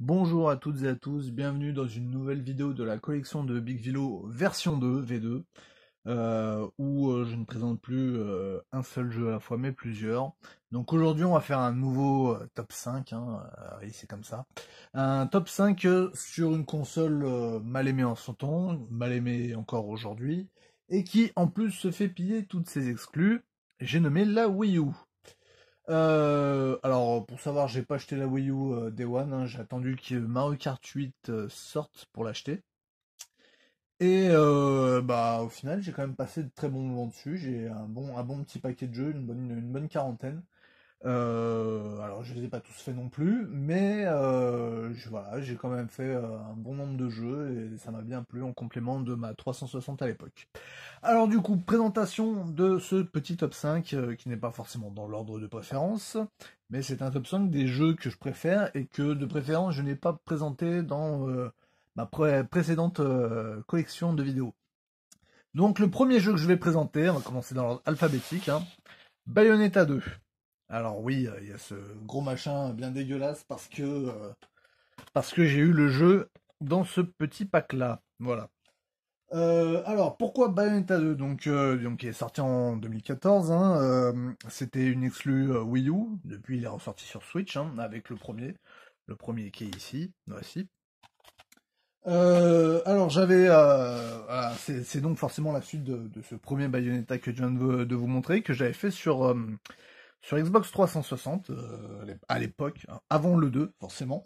Bonjour à toutes et à tous, bienvenue dans une nouvelle vidéo de la collection de Big Vilo version 2, V2, euh, où euh, je ne présente plus euh, un seul jeu à la fois, mais plusieurs. Donc aujourd'hui, on va faire un nouveau top 5, oui, hein, c'est comme ça. Un top 5 sur une console mal aimée en son temps, mal aimée encore aujourd'hui, et qui en plus se fait piller toutes ses exclus, j'ai nommé la Wii U. Euh, alors pour savoir, j'ai pas acheté la Wii U euh, Day One, hein. j'ai attendu que Mario Kart 8 euh, sorte pour l'acheter. Et bah au final, j'ai quand même passé de très bons moments dessus. J'ai un bon, un bon petit paquet de jeux, une bonne quarantaine. Euh, alors je ne les ai pas tous faits non plus, mais euh, voilà, j'ai quand même fait euh, un bon nombre de jeux et ça m'a bien plu en complément de ma 360 à l'époque. Alors du coup, présentation de ce petit top 5 qui n'est pas forcément dans l'ordre de préférence, mais c'est un top 5 des jeux que je préfère et que de préférence je n'ai pas présenté dans ma précédente collection de vidéos. Donc le premier jeu que je vais présenter, on va commencer dans l'ordre alphabétique, hein, Bayonetta 2. Alors oui, euh, il y a ce gros machin bien dégueulasse parce que euh, parce que j'ai eu le jeu dans ce petit pack là. Voilà. Euh, alors pourquoi Bayonetta 2 donc, donc est sorti en 2014, hein, c'était une exclue Wii U. Depuis il est ressorti sur Switch hein, avec le premier, le premier qui est ici, voici. alors j'avais, c'est donc forcément la suite de, ce premier Bayonetta que je viens de, vous montrer que j'avais fait sur sur Xbox 360 euh, à l'époque, hein, avant le 2 forcément,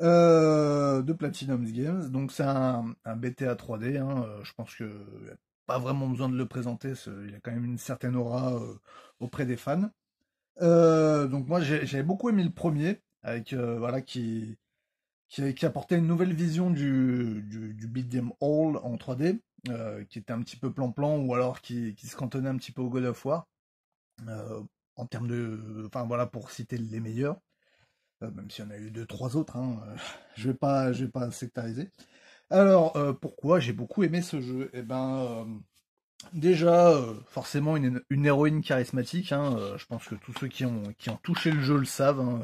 euh, de Platinum Games. Donc c'est un, BTA 3D. Hein, euh, je pense que pas vraiment besoin de le présenter. Il a quand même une certaine aura auprès des fans. donc moi j'avais beaucoup aimé le premier avec voilà qui, qui, apportait une nouvelle vision du du, Game Hall all en 3D. qui était un petit peu plan-plan ou alors qui, se cantonnait un petit peu au God of War en termes de, enfin voilà, pour citer les meilleurs, euh, même s'il y en a eu deux, trois autres, hein, euh, je vais pas, je vais pas sectariser. Alors, euh, pourquoi j'ai beaucoup aimé ce jeu et eh ben, déjà, forcément, une, héroïne charismatique, hein, je pense que tous ceux qui ont, qui ont touché le jeu le savent, hein,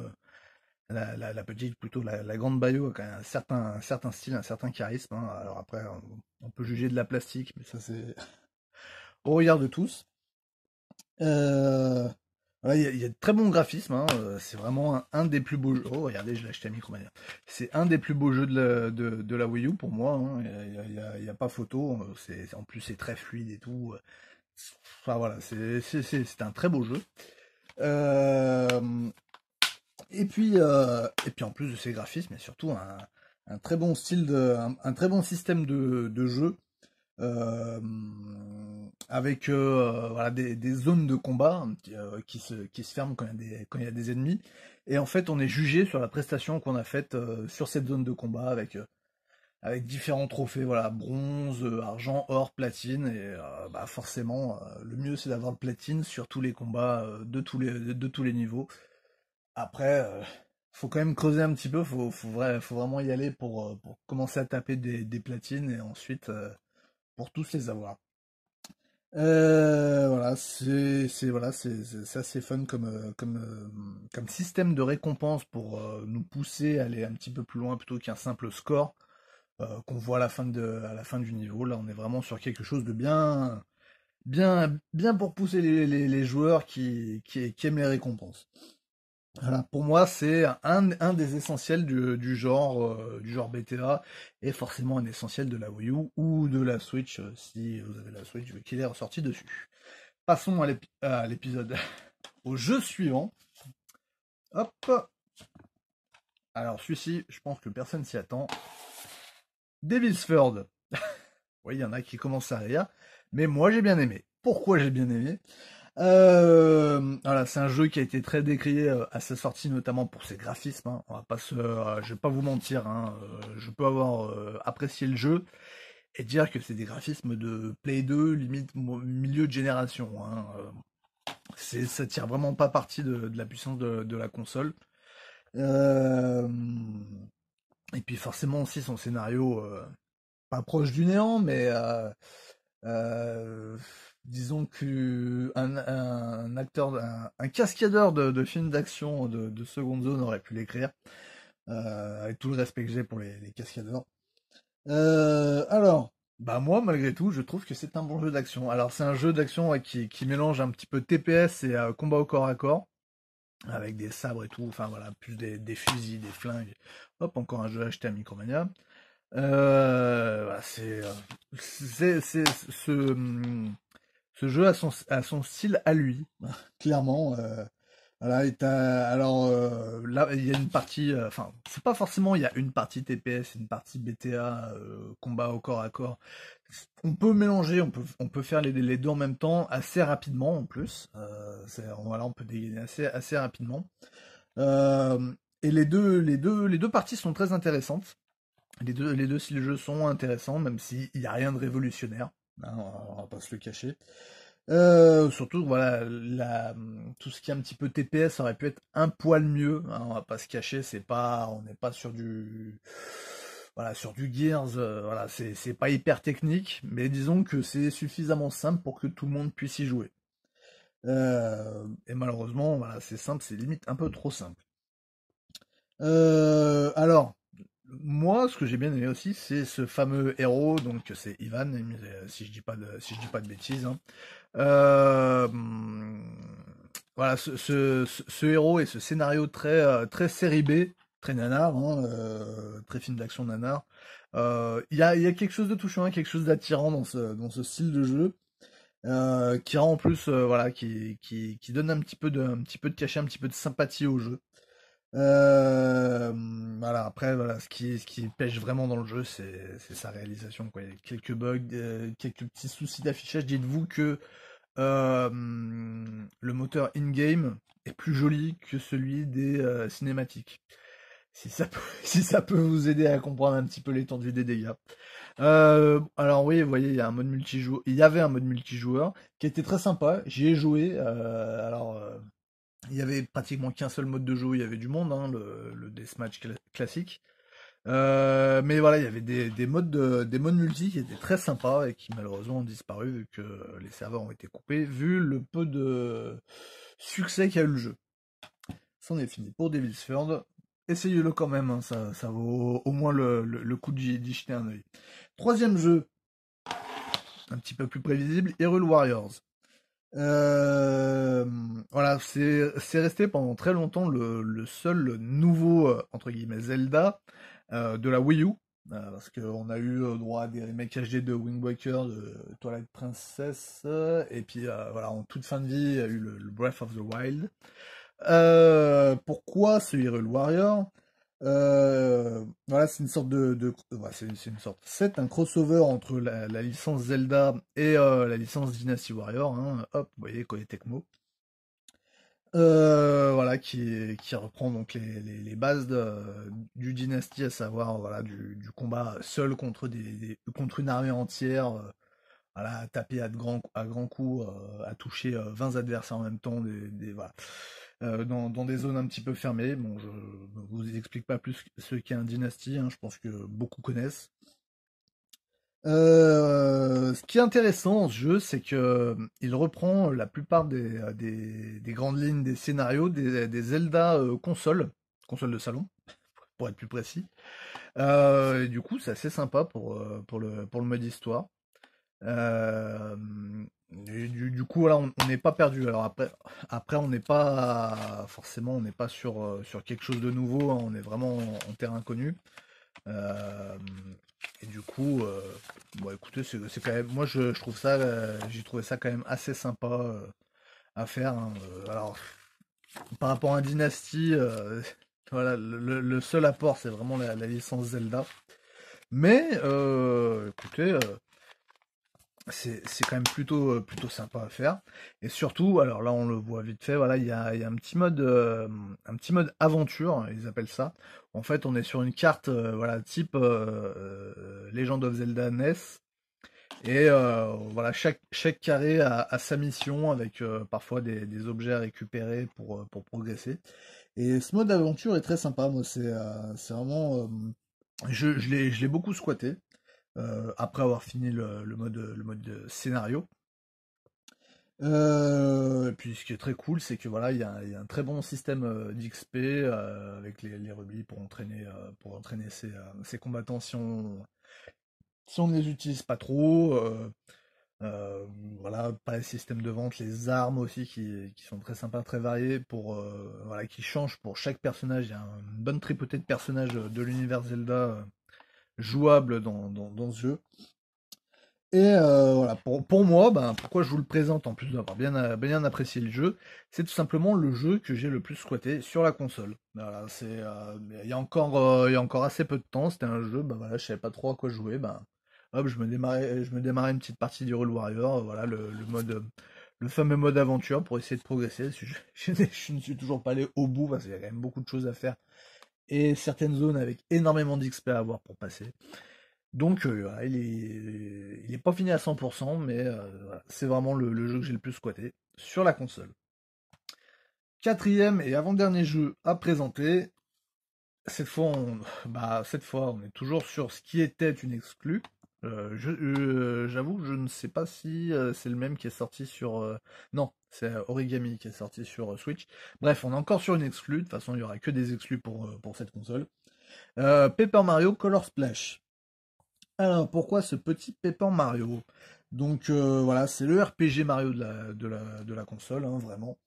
la, la, petite, plutôt la, grande Bayo a quand un certain, certain style, un certain charisme. Alors après, on, peut juger de la plastique, mais ça c'est au regard de tous. Il y, a de très bons graphismes. Hein. Euh, c'est vraiment un, des plus beaux jeux. Oh, regardez, je l'ai acheté à Micromania. C'est un des plus beaux jeux de la, Wii U pour moi. Hein. Il n'y a, pas photo. Euh, en plus, c'est très fluide et tout. Euh. Enfin voilà, c'est, un très beau jeu. et, puis, et puis, en plus de ces graphismes, il surtout un, un très bon style, de, un, très bon système de jeu euh, avec euh, voilà, des, des, zones de combat hein, euh, qui, se, qui se ferment quand il, y a des, quand il y a des ennemis. Et en fait, on est jugé sur la prestation qu'on a faite sur cette zone de combat avec avec différents trophées, voilà, bronze, argent, or, platine, et bah forcément, le mieux c'est d'avoir le platine sur tous les combats de, tous les, de, tous les niveaux. Après, faut quand même creuser un petit peu, faut, faut, faut vraiment y aller pour, pour commencer à taper des, des platines et ensuite tous les avoir. Euh, voilà, c'est voilà, c'est assez fun comme euh, comme euh, comme système de récompense pour euh, nous pousser à aller un petit peu plus loin plutôt qu'un simple score qu'on voit à la fin de à la fin du niveau. Là, on est vraiment sur quelque chose de bien bien bien pour pousser les, joueurs qui, qui, qui aiment les récompenses. Voilà, pour moi, c'est un, des essentiels du, genre du genre euh, BTA et forcément un essentiel de la Wii U ou de la Switch euh, si vous avez la Switch vu qu'il est ressorti dessus. Passons à l'épisode, au jeu suivant. Hop. Alors celui-ci, je pense que personne s'y attend. Ford. oui, il y en a qui commencent à rire, mais moi j'ai bien aimé. Pourquoi j'ai bien aimé euh, voilà, c'est un jeu qui a été très décrié euh, à sa sortie, notamment pour ses graphismes. je hein. On va pas se, euh, je vais pas vous mentir, hein. je peux avoir apprécié le jeu et dire que c'est des graphismes de Play 2, limite milieu de génération. ça hein. C'est, ça tire vraiment pas parti de, la puissance de, de la console. et puis forcément aussi son scénario, pas proche du néant, mais disons qu'un un acteur, un, cascadeur de, films d'action de, seconde zone aurait pu l'écrire, euh, avec tous les aspects que j'ai pour les, cascadeurs. Euh, alors, bah moi, malgré tout, je trouve que c'est un bon jeu d'action. Alors, c'est un jeu d'action qui, qui, mélange un petit peu TPS et euh, combat au corps à corps, avec des sabres et tout, enfin voilà, plus des, fusils, des flingues. Hop, encore un jeu acheté à Micromania. Bah, c'est, c'est, ce ce jeu a son, style à lui. Clairement. Euh, alors euh, là, il y a une partie. Euh, enfin, c'est pas forcément. Il y a une partie TPS, une partie BTA, combat au corps à corps. On peut mélanger, on peut, faire les, deux en même temps assez rapidement en plus. voilà, on peut dégainer assez, rapidement. et les deux, les deux, les deux parties sont très intéressantes. Les deux, les deux styles de jeu sont intéressants, même s'il n'y a rien de révolutionnaire. Hein, on, va, pas se le cacher. Euh, surtout, voilà, la, tout ce qui est un petit peu TPS aurait pu être un poil mieux. Hein, on va pas se cacher, c'est pas, on n'est pas sur du, voilà, sur du Gears. Euh, voilà, c'est pas hyper technique, mais disons que c'est suffisamment simple pour que tout le monde puisse y jouer. Euh, et malheureusement, voilà, c'est simple, c'est limite un peu trop simple. alors, moi, ce que j'ai bien aimé aussi, c'est ce fameux héros, donc c'est Ivan, si je dis pas dis pas de bêtises. Hein. Euh, voilà, ce, héros et ce scénario très euh, très série B, très nanar, hein, euh, très film d'action nanar. Il y, a, quelque chose de touchant, hein, quelque chose d'attirant dans ce, style de jeu. qui rend en plus voilà qui, qui donne un petit peu de un petit peu de cachet un petit peu de sympathie au jeu euh, voilà, après, voilà, ce qui, ce qui pêche vraiment dans le jeu, c'est, sa réalisation. Quoi. quelques bugs, euh, quelques petits soucis d'affichage. Dites-vous que euh, le moteur in-game est plus joli que celui des euh, cinématiques. Si ça, peut, ça peut vous aider à comprendre un petit peu l'étendue des dégâts. alors oui, vous voyez, il y a un mode multijoueur. Il y avait un mode multijoueur qui était très sympa. J'y ai joué. alors il y avait pratiquement qu'un seul mode de jeu, où il y avait du monde, hein, le, deathmatch classique. Euh, mais voilà, il y avait des, modes multi qui étaient très sympas et qui malheureusement ont disparu vu que les serveurs ont été coupés, vu le peu de succès qu'a eu le jeu. C'en est fini pour Devil's Third. Essayez-le quand même, hein, ça, vaut au moins le, coup d'y jeter un oeil. Troisième jeu, un petit peu plus prévisible, Hero Warriors. Euh, voilà, c'est resté pendant très longtemps le, le seul nouveau, euh, entre guillemets, Zelda euh, de la Wii U. Euh, parce qu'on a eu droit à des remakes HD de Wind de Twilight Princess, et puis voilà, en toute fin de vie, il y a eu le, le Breath of the Wild. pourquoi ce Hyrule Warrior euh, voilà, c'est une sorte de, c'est une, sorte, c'est un crossover entre la, licence Zelda et euh, la licence Dynasty Warrior. Hein, hop, vous voyez Koei Euh, voilà, qui, reprend donc les, bases de, du Dynasty, à savoir voilà du, combat seul contre des, contre une armée entière, euh, voilà taper à de grands à grands coups, à toucher 20 adversaires en même temps, des, des voilà. Euh, dans, des zones un petit peu fermées. Bon, je ne vous explique pas plus ce qu'est un dynastie, hein, je pense que beaucoup connaissent. Euh, ce qui est intéressant en ce jeu, c'est que euh, il reprend la plupart des, grandes lignes des scénarios des, Zelda consoles, consoles de salon, pour être plus précis. du coup, c'est assez sympa pour, le, pour le mode histoire du, coup, là, on n'est pas perdu. Alors après, après on n'est pas forcément, on n'est pas sur, euh, sur quelque chose de nouveau. Hein. on est vraiment en, terrain inconnu. Euh, et du coup, euh, bon, écoutez, c'est quand même, moi, je, trouve ça, j'ai trouvé ça quand même assez sympa à faire. Hein. alors, par rapport à Dynasty, voilà, le, seul apport, c'est vraiment la, la, licence Zelda. Mais, écoutez c'est quand même plutôt euh, plutôt sympa à faire et surtout alors là on le voit vite fait voilà il y a, un petit mode euh, un petit mode aventure hein, ils appellent ça en fait on est sur une carte euh, voilà type Legend of Zelda NES et voilà chaque chaque carré a, sa mission avec parfois des, objets à récupérer pour pour progresser et ce mode aventure est très sympa moi c'est c'est vraiment je, je l'ai beaucoup squatté euh, après avoir fini le, mode, le mode scénario. Euh, et puis ce qui est très cool, c'est que voilà, il y, a un très bon système euh, d'XP avec les, rubis pour entraîner pour entraîner ces, combattants si on ne les utilise pas trop. voilà, pas les systèmes de vente, les armes aussi qui, sont très sympas, très variées pour voilà qui changent pour chaque personnage. Il y a une bonne tripotée de personnages de l'univers Zelda jouable dans, dans, ce jeu. Et euh, voilà, pour, pour moi, ben, pourquoi je vous le présente en plus d'avoir bien, bien apprécié le jeu, c'est tout simplement le jeu que j'ai le plus squatté sur la console. Ben, voilà, c'est euh, il y a encore euh, y a encore assez peu de temps, c'était un jeu, ben voilà, je savais pas trop à quoi jouer, ben hop, je me démarrais je me démarrais une petite partie du Roll Warrior, voilà le, mode le fameux mode aventure pour essayer de progresser. Je, je ne suis toujours pas allé au bout parce qu'il y a quand même beaucoup de choses à faire et certaines zones avec énormément d'XP à avoir pour passer. Donc euh, il, est, il est pas fini à 100%, mais euh, c'est vraiment le, jeu que j'ai le plus squatté sur la console. Quatrième et avant-dernier jeu à présenter. Cette fois, bah, cette fois, on est toujours sur ce qui était une exclue, euh, euh, j'avoue, je ne sais pas si euh, c'est le même qui est sorti sur. non, c'est Origami qui est sorti sur Switch. Bref, on est encore sur une exclue. De toute façon, il n'y aura que des exclus pour, pour cette console. Paper Mario Color Splash. Alors, pourquoi ce petit Paper Mario Donc voilà, c'est le RPG Mario de la, de la, de la console, hein, vraiment.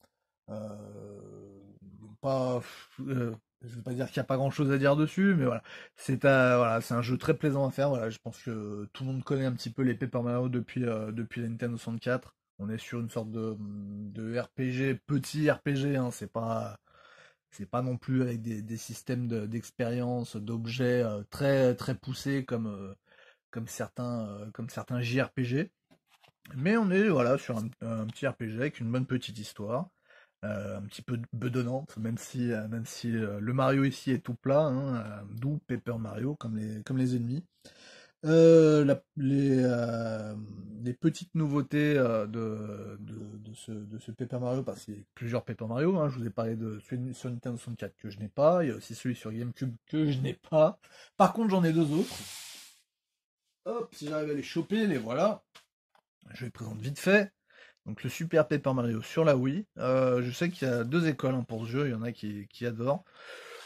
pas je ne veux pas dire qu'il n'y a pas grand chose à dire dessus, mais voilà. C'est un jeu très plaisant à faire. Voilà, je pense que tout le monde connaît un petit peu les Paper Mario depuis, la euh, Nintendo 64. On est sur une sorte de, RPG, petit RPG, hein. ce c'est pas. non plus avec des, systèmes d'expérience, d'objets euh, très très poussés comme, euh, certains JRPG. Mais on est voilà sur un petit RPG avec une bonne petite histoire. Euh, un petit peu bedonnante, même si, euh, même si euh, le Mario ici est tout plat, hein, d'où Paper Mario comme les, comme les ennemis. les, petites nouveautés de, de, ce, de, Paper Mario, parce bah, qu'il y a plusieurs Paper Mario, hein. je vous ai parlé de celui sur Nintendo 64 que je n'ai pas, il y a aussi celui sur GameCube que je n'ai pas. Par contre, j'en ai deux autres. Hop, si j'arrive à les choper, les voilà. Je les présente vite fait. Donc le Super Paper Mario sur la Wii. Euh, je sais qu'il y a deux écoles en hein, pour ce jeu, il y en a qui, adorent.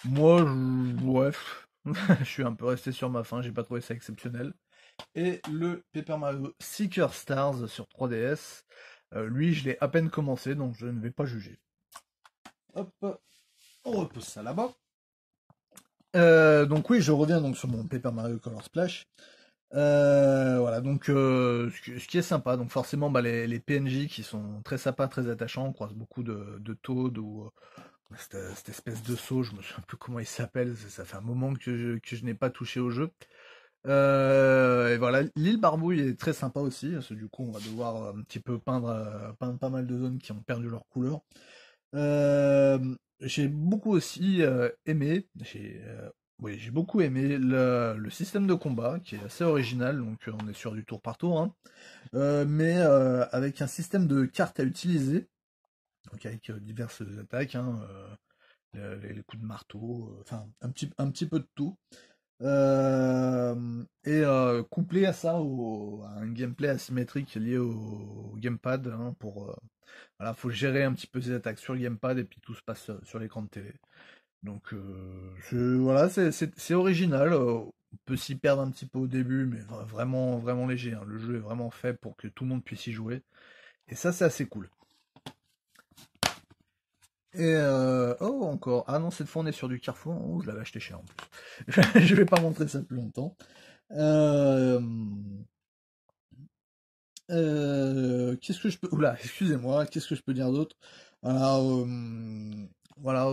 Moi, je... je suis un peu resté sur ma faim, j'ai pas trouvé ça exceptionnel. Et le Paper Mario Seeker Stars sur 3DS, euh, lui, je l'ai à peine commencé, donc je ne vais pas juger. Hop, on repousse ça là-bas. Euh, donc oui, je reviens donc sur mon Paper Mario Color Splash. Euh, voilà, donc euh, ce qui est sympa, donc forcément bah, les, les, PNJ qui sont très sympas, très attachants, on croise beaucoup de, de ou euh, cette, espèce de saut, je me souviens plus comment il s'appelle, ça, fait un moment que je, que je n'ai pas touché au jeu. et voilà, l'île Barbouille est très sympa aussi, du coup on va devoir un petit peu peindre, peindre pas mal de zones qui ont perdu leur couleur. J'ai beaucoup aussi aimé, j'ai oui, j'ai beaucoup aimé le, système de combat qui est assez original, donc euh, on est sur du tour par tour, hein. euh, mais euh, avec un système de cartes à utiliser, donc avec diverses attaques, hein, les, coups de marteau, enfin un petit, un petit peu de tout. et couplé à ça, un gameplay asymétrique lié au, gamepad, hein, pour voilà, faut gérer un petit peu ses attaques sur le gamepad et puis tout se passe sur l'écran de télé. Donc euh, voilà, c'est original. Euh, on peut s'y perdre un petit peu au début, mais vraiment, vraiment léger. Hein. Le jeu est vraiment fait pour que tout le monde puisse y jouer. Et ça, c'est assez cool. Et euh, oh, encore. Ah non, cette fois, on est sur du Carrefour. Oh, je l'avais acheté cher en plus. je vais pas montrer ça plus longtemps. Euh, qu'est-ce que je peux. Oula, excusez-moi, qu'est-ce que je peux dire d'autre Alors, voilà,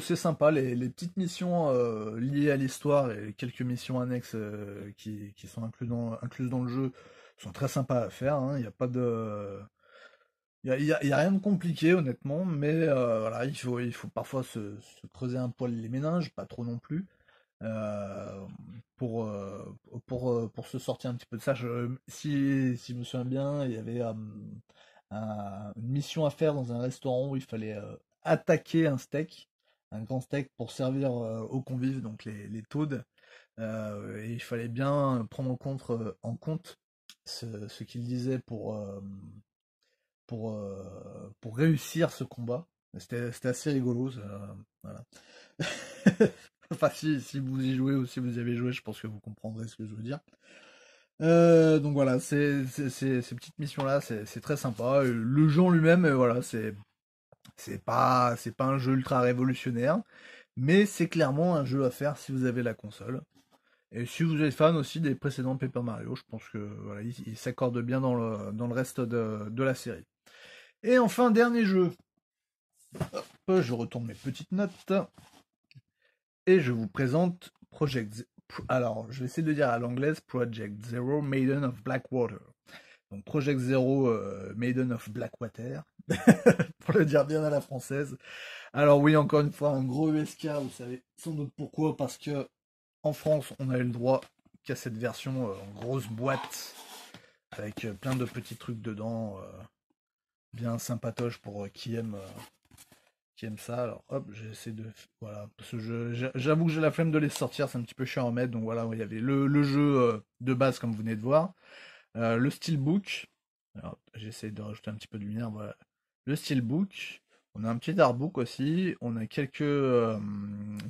c'est sympa, les, petites missions euh, liées à l'histoire et quelques missions annexes euh, qui, qui, sont incluses dans, incluses dans, le jeu sont très sympas à faire. Hein. Il n'y a pas de. Il a, rien de compliqué, honnêtement, mais euh, voilà, il faut, il faut parfois se, creuser un poil les méninges, pas trop non plus, pour, pour, pour se sortir un petit peu de ça. si, si je me souviens bien, il y avait une mission à faire dans un restaurant où il fallait attaquer un steak, un grand steak pour servir euh, aux convives, donc les, les taudes. Euh, et il fallait bien prendre en compte, euh, en compte ce, qu'il disait pour, pour, pour réussir ce combat. C'était assez rigolo. enfin, si, si, vous y jouez ou si vous y avez joué, je pense que vous comprendrez ce que je veux dire. donc voilà, ces, ces petites missions là, c'est très sympa. Le jeu en lui-même, voilà, c'est c'est pas, c'est pas un jeu ultra révolutionnaire, mais c'est clairement un jeu à faire si vous avez la console. Et si vous êtes fan aussi des précédents Paper Mario, je pense que voilà, il, s'accorde bien dans le, dans le reste de, la série. Et enfin, dernier jeu. je retourne mes petites notes. Et je vous présente Project Zero. Alors, je vais essayer de dire à l'anglaise Project Zero Maiden of Blackwater. Donc Project Zero euh, Maiden of Blackwater, pour le dire bien à la française. Alors oui, encore une fois, un gros USK, vous savez sans doute pourquoi, parce que en France, on a eu le droit qu'à cette version euh, en grosse boîte, avec euh, plein de petits trucs dedans, euh, bien sympatoche pour qui aime qui aime ça. Alors hop, j'essaie de. Voilà. Parce que j'avoue que j'ai la flemme de les sortir, c'est un petit peu chiant à mettre. Donc voilà, il y avait le, jeu de base comme vous venez de voir. le steelbook. Alors j'essaie de rajouter un petit peu de lumière, voilà. Le steelbook, on a un petit artbook aussi, on a quelques, euh,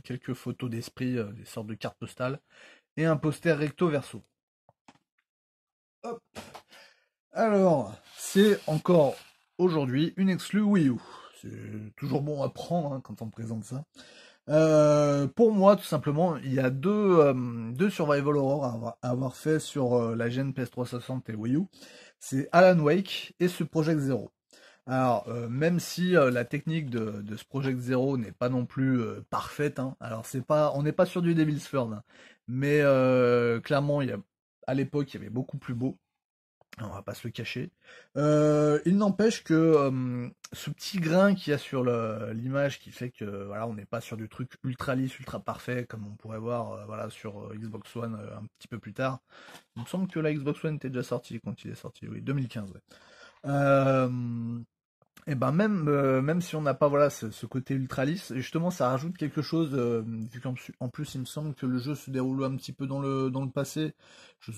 quelques photos d'esprit, euh, des sortes de cartes postales, et un poster recto verso. Hop. Alors, c'est encore aujourd'hui une exclue Wii U. C'est toujours bon à prendre hein, quand on présente ça. Euh, pour moi, tout simplement, il y a deux, Survival Horror à avoir, fait sur la gêne PS360 et Wii U. C'est Alan Wake et ce Project Zero. Alors, euh, même si euh, la technique de, ce Project Zero n'est pas non plus euh, parfaite, hein. alors c'est pas, on n'est pas sur du Devil's Fern, hein. mais clairement, y a, à l'époque, il y avait beaucoup plus beau. On va pas se le cacher. il n'empêche que ce petit grain qu'il y a sur l'image qui fait que voilà, on n'est pas sur du truc ultra lisse, ultra parfait, comme on pourrait voir voilà, sur Xbox One un petit peu plus tard. Il me semble que la Xbox One était déjà sortie quand il est sorti, oui, 2015 et eh ben même euh, même si on n'a pas voilà ce, côté ultra lisse, justement ça rajoute quelque chose euh, vu qu'en plus il me semble que le jeu se déroule un petit peu dans le dans le passé. Je,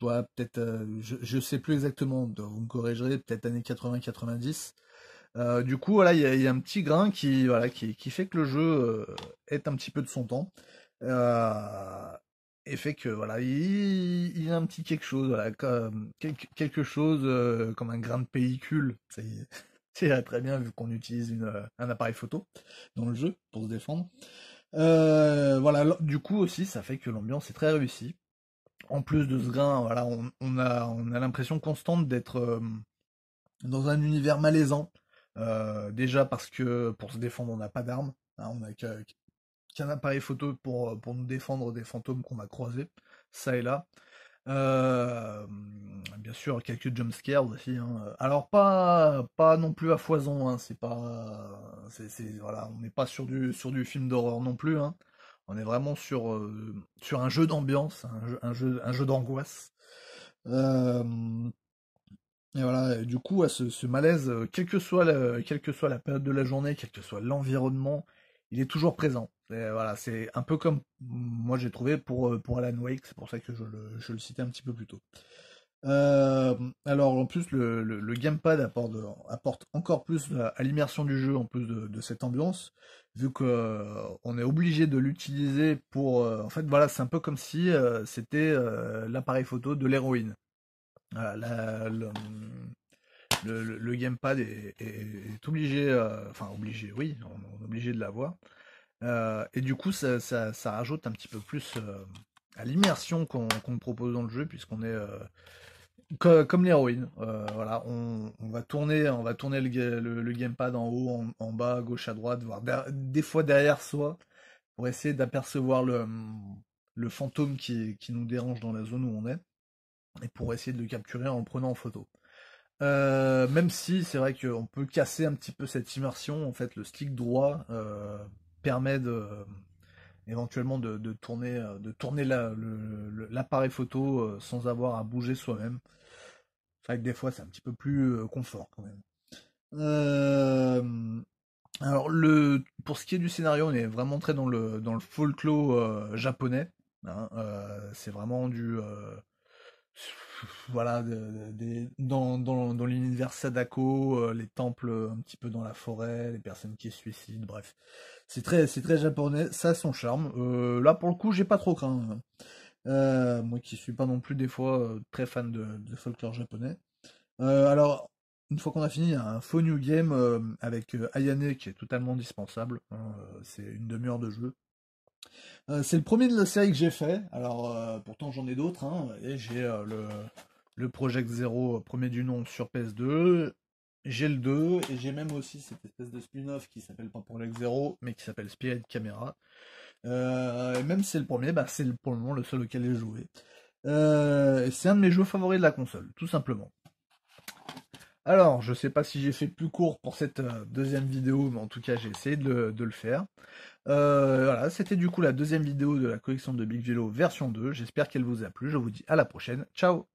dois peut-être euh, je, sais plus exactement, vous me corrigerez peut-être années 80 90. du coup voilà il y a, un petit grain qui voilà qui, qui fait que le jeu est un petit peu de son temps et fait que voilà il, y a un petit quelque chose voilà comme quelque, chose comme un grain de pellicule. c'est euh, très bien vu qu'on utilise euh, un appareil photo dans le jeu pour se défendre. Euh, voilà, du coup aussi, ça fait que l'ambiance est très réussie. En plus de ce grain, voilà, on, a, l'impression constante d'être dans un univers malaisant. déjà parce que pour se défendre, on n'a pas d'armes. Hein, on n'a qu'un appareil photo pour, pour nous défendre des fantômes qu'on a croiser. ça et là. Euh, bien sûr, quelques jumpscares aussi. Hein. Alors pas, pas non plus à foison. Hein. C'est pas, voilà, on n'est pas sur du sur du film d'horreur non plus. Hein. On est vraiment sur euh, sur un jeu d'ambiance, un jeu un jeu, d'angoisse. Euh, et voilà, du coup, à ce, malaise, que, soit quelle que soit la période de la journée, quel que soit l'environnement, il est toujours présent voilà, c'est un peu comme moi j'ai trouvé pour, euh, pour Alan Wake, c'est pour ça que je le, je le, citais un petit peu plus tôt. Euh, alors en plus le, le, gamepad apporte, apporte, encore plus à, l'immersion du jeu en plus de, cette ambiance vu qu'on euh, est obligé de l'utiliser pour en fait voilà c'est un peu comme si c'était l'appareil photo de l'héroïne le, le, gamepad est, est, obligé enfin obligé oui on est obligé de l'avoir euh, et du coup, ça, rajoute un petit peu plus euh, à l'immersion qu'on propose dans le jeu, puisqu'on est euh, comme l'héroïne. voilà, on, va tourner, on va tourner le, gamepad en haut, en, bas, bas, gauche à droite, voire des fois derrière soi, pour essayer d'apercevoir le, fantôme qui, qui, nous dérange dans la zone où on est, et pour essayer de le capturer en prenant en photo. même si c'est vrai qu'on peut casser un petit peu cette immersion, en fait le stick droit permet de euh, éventuellement de, tourner de tourner euh, l'appareil photo euh, sans avoir à bouger soi-même. C'est des fois c'est un petit peu plus confort quand même. alors le pour ce qui est du scénario, on est vraiment très dans le dans le folklore japonais. Hein. c'est vraiment du voilà dans, dans, dans l'univers Sadako, les temples un petit peu dans la forêt, les personnes qui se suicident, bref. C'est très, c'est très japonais, ça a son charme. Euh, là, pour le coup, j'ai pas trop craint. Euh, moi qui suis pas non plus des fois euh, très fan de, folklore japonais. alors, une fois qu'on a fini, un faux new game avec Ayane qui est totalement indispensable. Hein, c'est une demi-heure de jeu. c'est le premier de la série que j'ai fait. Alors, pourtant j'en ai d'autres. Hein, et j'ai le, le Project Zero premier du nom sur PS2, j'ai le 2 et j'ai même aussi cette espèce de spin-off qui s'appelle pas pour 0 mais qui s'appelle Spirit Camera. Euh, et même si c'est le premier, bah, c'est pour le moment le seul auquel j'ai joué. Euh, c'est un de mes jeux favoris de la console, tout simplement. Alors, je ne sais pas si j'ai fait plus court pour cette euh, deuxième vidéo, mais en tout cas j'ai essayé de le, faire. voilà, c'était du coup la deuxième vidéo de la collection de Big Velo version 2. J'espère qu'elle vous a plu. Je vous dis à la prochaine. Ciao